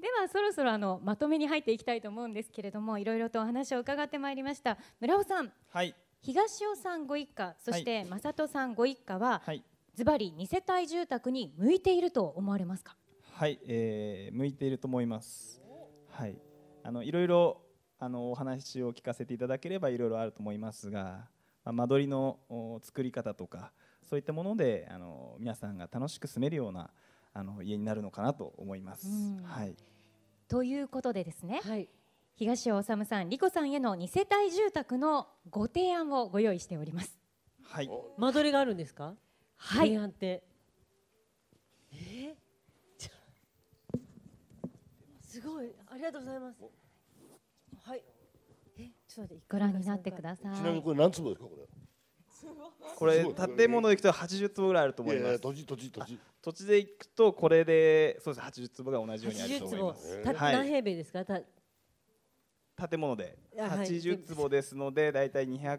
ではそろそろあのまとめに入っていきたいと思うんですけれどもいろいろとお話を伺ってまいりました村尾さん、はい、東尾さんご一家そして正人さんご一家は、はい、ずばり2世帯住宅に向いていると思われますかはい、えー、向いていると思いますはいあのいろいろあのお話を聞かせていただければいろいろあると思いますが、まあ、間取りの作り方とかそういったものであの皆さんが楽しく住めるようなあの家になるのかなと思います。はい。ということでですね、はい、東尾治さん、莉子さんへの二世帯住宅のご提案をご用意しております。はい。間取りがあるんですか？はい。提案って。えー、すごい。ありがとうございます。はい。え、ちょっとご覧になってください。ちなみにこれ何坪ですかこれ？これ建物でいくと八十坪ぐらいあると思います土地土地土地土地でいくとこれでそうです八十坪が同じようにあると思います、はい、何平米ですか建物で八十坪ですので大体200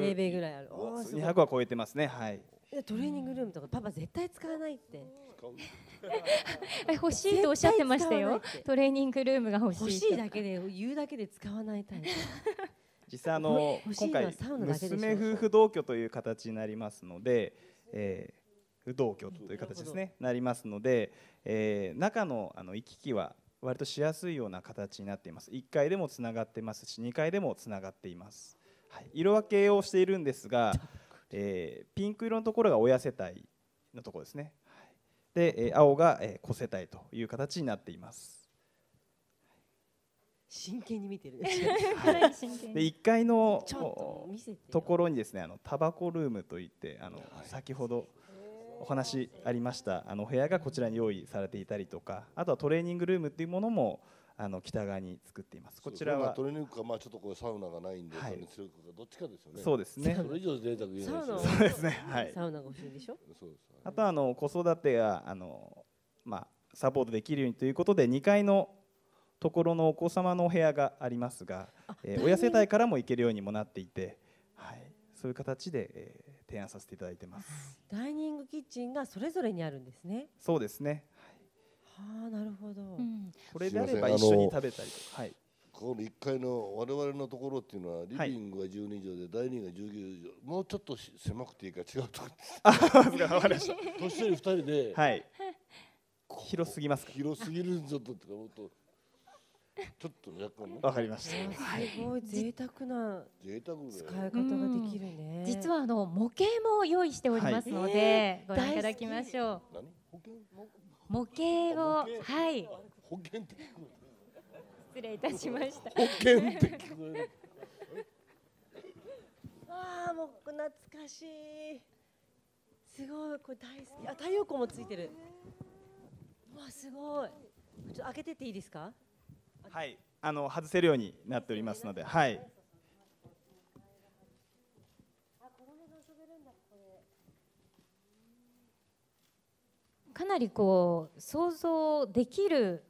平米ぐらいある二百は超えてますねはいトレーニングルームとかパパ絶対使わないって欲しいとおっしゃってましたよトレーニングルームが欲しい欲しいだけで言うだけで使わないタイプ実際あの今回娘夫婦同居という形になりますので、えー、同居という形ですねなりますので、えー、中のあの行き来は割としやすいような形になっています1階でもつながってますし2階でもつながっています、はい、色分けをしているんですが、えー、ピンク色のところが親世帯のところですねでえ青がえ子世帯という形になっています真剣に見てる、ね はい、で1階のところにですねあのタバコルームといってあの、はい、先ほどお話ありましたあの部屋がこちらに用意されていたりとかあとはトレーニングルームっていうものもあの北側に作っています。こちらはトレーニングかまあちょっとこれサウナがないんで、はい、そどっちかですよね。そうですね。それ以上贅沢言えないそうですね。はい。サウナが欲しいでしょ。そうです、ね。あとあの子育てがあのまあサポートできるようにということで2階のところのお子様のお部屋がありますが、えー、親世帯からも行けるようにもなっていて、はい、そういう形で、えー、提案させていただいてますダイニングキッチンがそれぞれにあるんですねそうですね、はい、あなるほど、うん、これであれば一緒に食べたりとか、はい、この1階の我々のところっていうのはリビングが12畳で、ダイニングが19畳もうちょっと狭くていいか違うところ年寄り2人で、はい、広すぎます広すぎるんぞととか思うとちょっと若干ね。わかりました。すごい贅沢な贅沢使い方ができるね。実はあの模型も用意しておりますので、ご覧いただきましょう。模型をはい保険って失礼いたしました保険って聞こえるああもう懐かしいすごいこれ大好きあ太陽光もついてるわすごいちょっと開けてていいですかはい、あの外せるようになっておりますので、はい。かなりこう想像できる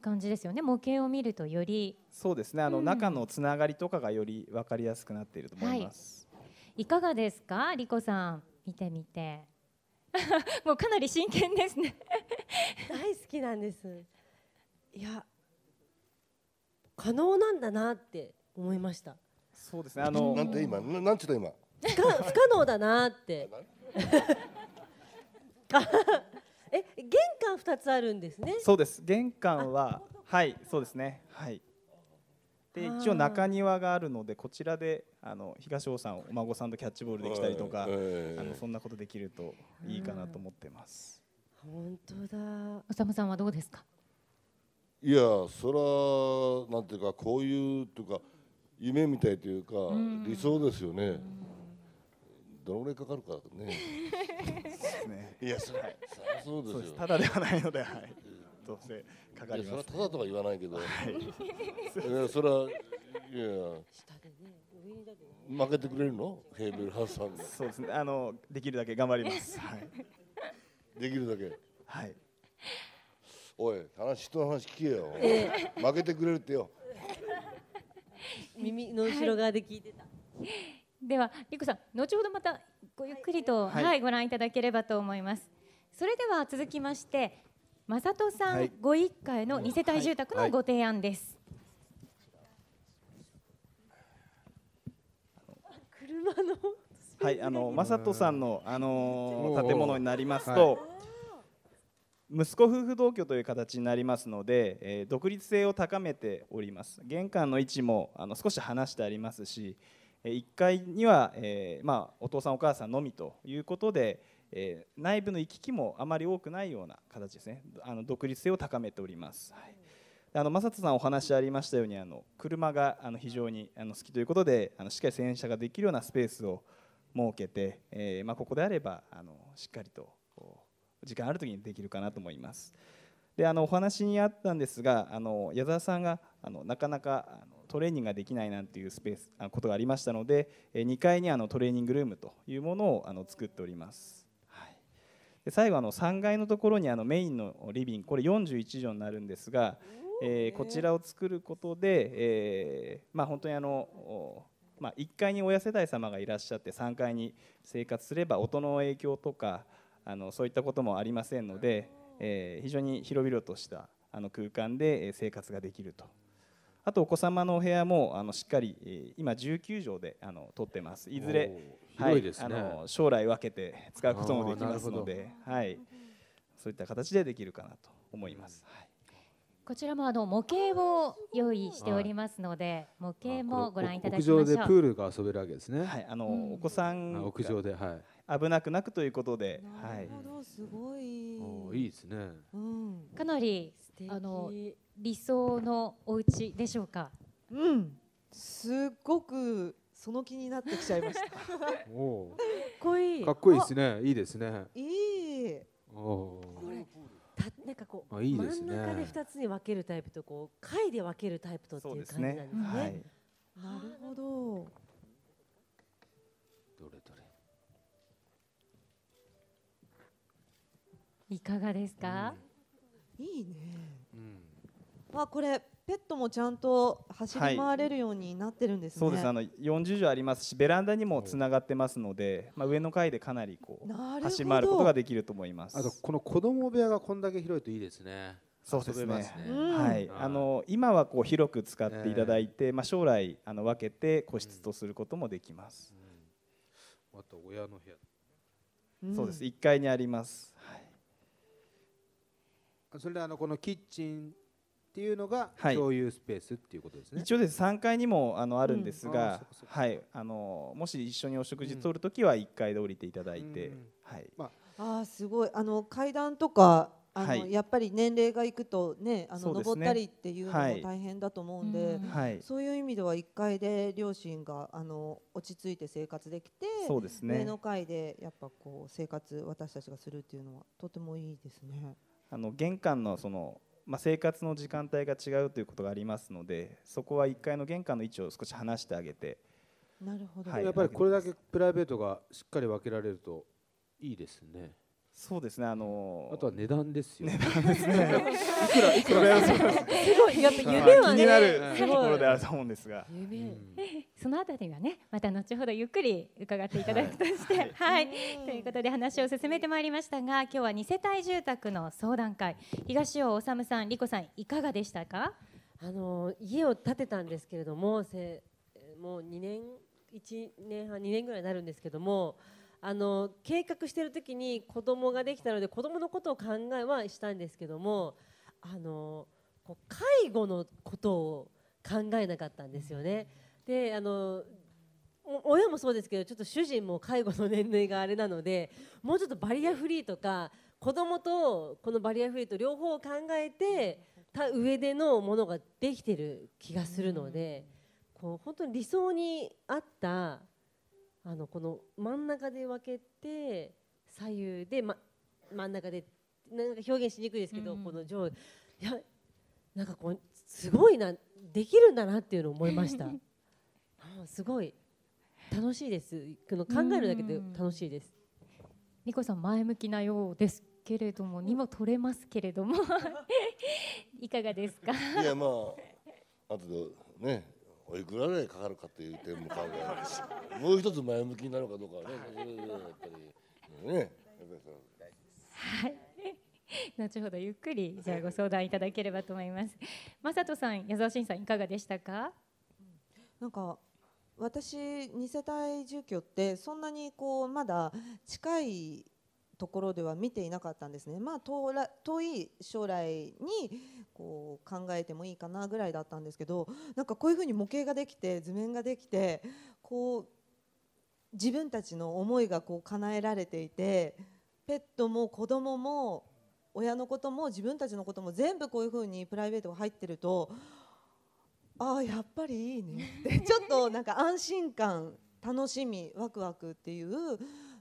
感じですよね模型を見るとよりそうですねあの、うん、中のつながりとかがより分かりやすくなっていると思います、はい、いかがですかリコさん見てみて もうかなり真剣ですね大好きなんですいや可能なんだなって思いましたそうですねあのなんて今ななんちゅった今不可不可能だなって え玄関二つあるんですねそうです玄関ははいそうですねはいで一応中庭があるのでこちらであの東尾さんお孫さんとキャッチボールできたりとか、えー、あのそんなことできるといいかなと思ってます。本当だ。おさむさんはどうですか。いやそれはなんていうかこういうとか夢みたいというか、理想ですよね、どのぐらいかかるかねねいやそれそれそうですよただではないので、はい、どうせかかります、ね、それはただとは言わないけど、はい、いやそれはいや下でね負けてくれるのヘーベルハウスさんそうですねあのできるだけ頑張ります、はい、できるだけはいおい話人の話聞けよ、負けてくれるってよ耳の後ろ側で聞いてた、はい、ではりこさん後ほどまたごゆっくりと、はい、はい、ご覧いただければと思いますそれでは続きまして正人さんご一家への二世帯住宅のご提案です、車のはいあの正人さんのあのー、建物になりますと、息子夫婦同居という形になりますので、え独立性を高めております玄関の位置もあの少し離してありますし1階には、えまあ、お父さんお母さんのみということで、え内部の行き来もあまり多くないような形ですねあの独立性を高めております、はい、あの正人さんお話ありましたようにあの車があの非常にあの好きということであのしっかり洗車ができるようなスペースを設けて、えまあ、ここであればあのしっかりと時間ある時にできるかなと思います。であのお話にあったんですがあの矢沢さんがあのなかなかあのトレーニングができないなんていうスペースあことがありましたので2階にあのトレーニングルームというものをあの作っております。はい、で最後あの3階のところにあのメインのリビングこれ41畳になるんですが、えー、こちらを作ることで、えー、まあ、本当にあの、まあ、1階に親世代様がいらっしゃって3階に生活すれば音の影響とかあのそういったこともありませんので、えー、非常に広々としたあの空間で生活ができるとあとお子様のお部屋もあのしっかり今19畳であの取ってますいずれ、ね、はい、あの将来分けて使うこともできますので、はい、そういった形でできるかなと思います。はいこちらもあの模型を用意しておりますので、模型もご覧いただきましょう。屋上でプールが遊べるわけですね。はい、あの、お子さん屋上で、はい、危なくなくということで、はい。すごい。いいですね。うん、かなりあの理想のお家でしょうか。うん、すごくその気になってきちゃいました。おかっこいい。かっこいいですね。いいですね。いい。おこれたなんかこういい、ね、真ん中で二つに分けるタイプとこう貝で分けるタイプとっていう感じなんですね。すねはい、なるほど。いかがですか、うん、いいね、うん、わこれペットもちゃんと走り回れるようになってるんです、ねはい、そうですあの40畳ありますしベランダにもつながってますので、まあ、上の階でかなりこう走り回ることができると思いますあとこの子供部屋がこんだけ広いといいですねそうですね、ねうん、はい、あの今はこう広く使っていただいて、えまあ、将来あの分けて個室とすることもできます、うん、あと親の部屋そうです1階にありますそれであのこのキッチンっていうのが共有スペースっていうことですね、はい、一応です3階にもあのあるんですが、うん、はいあのもし一緒にお食事とるときは1階で降りていただいて、うん、はい。まああすごいあの階段とかあの、はい、やっぱり年齢がいくとねあの、ね、登ったりっていうのも大変だと思うんで、はい、そういう意味では1階で両親があの落ち着いて生活できてそうです、ね、上の階でやっぱこう生活私たちがするっていうのはとてもいいですね。あの玄関のその、まあ、生活の時間帯が違うということがありますのでそこは1階の玄関の位置を少し離してあげてなるほど、はい、やっぱりこれだけプライベートがしっかり分けられるといいですね。そうですね、あのー、あとは値段ですよ。値段ですね。いくらいくらすごいやっぱ夢は、ね、気になるところであると思うんですが。夢、そのあたりはね、また後ほどゆっくり伺っていただくとして、はい、はい、ということで話を進めてまいりましたが、今日は二世帯住宅の相談会、東尾治さん、莉子さんいかがでしたか？あの家を建てたんですけれども、せもう2年1年半2年ぐらいになるんですけども。あの計画してる時に子供ができたので子供のことを考えはしたんですけどもあのこう介護のことを考えなかったんですよね。であの親もそうですけどちょっと主人も介護の年齢があれなのでもうちょっとバリアフリーとか子供とこのバリアフリーと両方考えてた上でのものができてる気がするのでこう本当に理想に合ったあのこの真ん中で分けて左右で、ま、真ん中でなんか表現しにくいですけど、うん、この上いやなんかこうすごいなできるんだなっていうのを思いました ああすごい楽しいですこの考えるだけで楽しいです、うん、ニコさん前向きなようですけれどもにも取れますけれども いかがですかいやまああとねおいくらぐらいかかるかという点も考えもう一つ前向きになるかどうかはね、やっぱりねやっぱり後ほどゆっくりじゃあご相談いただければと思います。正人さん、矢沢慎さんいかがでしたか？なんか私二世帯住居ってそんなにこうまだ近いところでは見ていなかったんですね、まあ、遠遠い将来にこう考えてもいいかなぐらいだったんですけどなんかこういうふうに模型ができて図面ができてこう自分たちの思いがこう叶えられていてペットも子供も親のことも自分たちのことも全部こういうふうにプライベートが入ってるとああやっぱりいいねってちょっとなんか安心感楽しみワクワクっていう。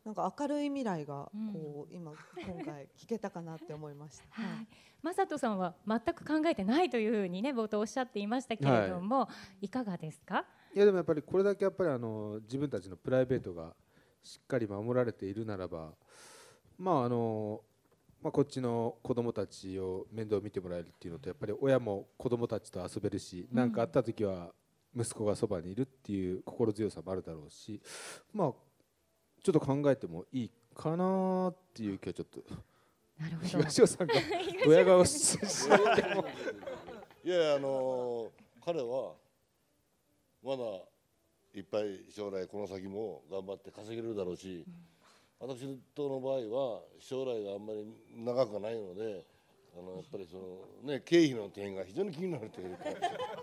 なんか明るい未来がこう、うん、今今回聞けたかなって思いました。はい。正人さんは全く考えてないというふうにね冒頭おっしゃっていましたけれども、はい、いかがですか？いやでもやっぱりこれだけやっぱりあの自分たちのプライベートがしっかり守られているならば、まああの。まあ、こっちの子供たちを面倒見てもらえるっていうのとやっぱり親も子供たちと遊べるし何、ん、かあった時は息子がそばにいるっていう心強さもあるだろうし、まあ、ちょっと考えてもいいかなっていう気はちょっとなるほど東尾さんがドヤ顔してもいやあのー、彼はまだいっぱい将来この先も頑張って稼げるだろうし、うん、私との場合は将来があんまり長くないのであのやっぱりその、ね、経費の点が非常に気になるというか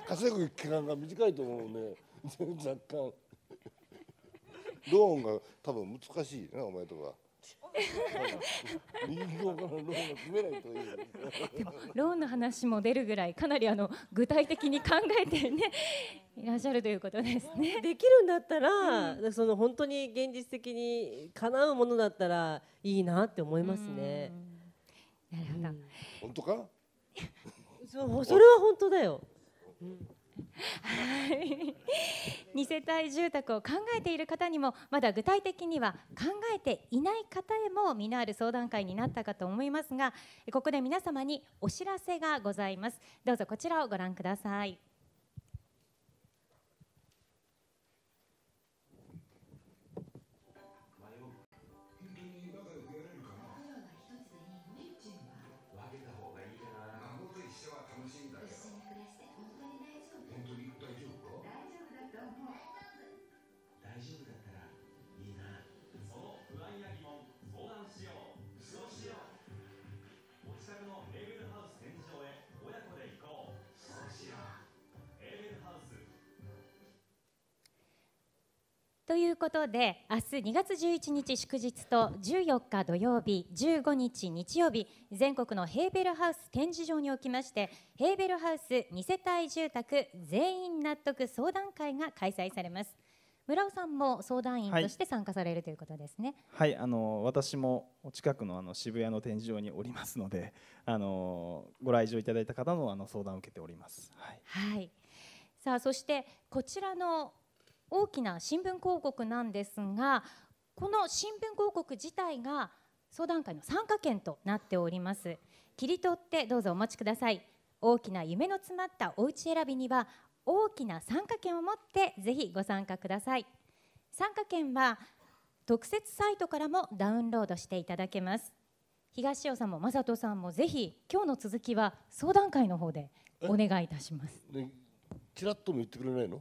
稼ぐ期間が短いと思うので 若干。ローンが多分難しいなお前とか。右側からローンが組めないというでもローンの話も出るぐらいかなりあの具体的に考えてねいらっしゃるということですねできるんだったら、うん、その本当に現実的に叶うものだったらいいなって思いますねなるほど本当かそれは本当だよ、うん2世帯住宅を考えている方にもまだ具体的には考えていない方へも実のある相談会になったかと思いますがここで皆様にお知らせがございますどうぞこちらをご覧くださいということで明日2月11日祝日と14日土曜日15日日曜日全国のヘーベルハウス展示場におきましてヘーベルハウス2世帯住宅全員納得相談会が開催されます村尾さんも相談員として参加されるということですねはい、はい、あの私も近くのあの渋谷の展示場におりますのであのご来場いただいた方のあの相談を受けておりますはい、はい、さあそしてこちらの大きな新聞広告なんですがこの新聞広告自体が相談会の参加券となっております切り取ってどうぞお待ちください大きな夢の詰まったお家選びには大きな参加券を持ってぜひご参加ください参加券は特設サイトからもダウンロードしていただけます東尾さんも正人さんもぜひ今日の続きは相談会の方でお願いいたします、ちらっとも言ってくれないの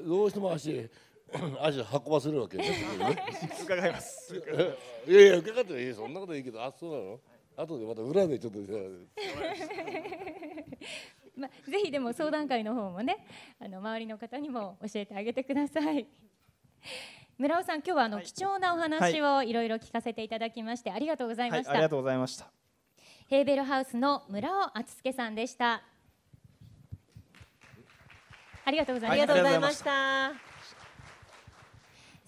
どうしても足 足を運ばせるわけですけどね伺います いやいや伺っていいそんなこといいけどあそうなの、はい、後でまた裏でちょっと まあ、ぜひでも相談会の方もねあの周りの方にも教えてあげてください 村尾さん今日はあの、貴重なお話をいろいろ聞かせていただきまして、ありがとうございました、ありがとうございましたヘーベルハウスの村尾敦介さんでしたありがとうございました。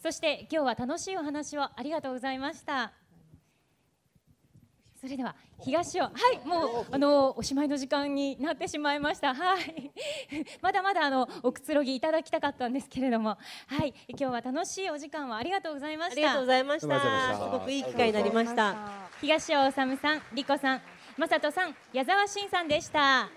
そして今日は楽しいお話をありがとうございました。それでは東尾はいもうあのおしまいの時間になってしまいましたはい まだまだあのおくつろぎいただきたかったんですけれどもはい今日は楽しいお時間をありがとうございましたありがとうございましたすごくいい機会になりました東尾治さん理子さん正人さん矢沢慎さんでした。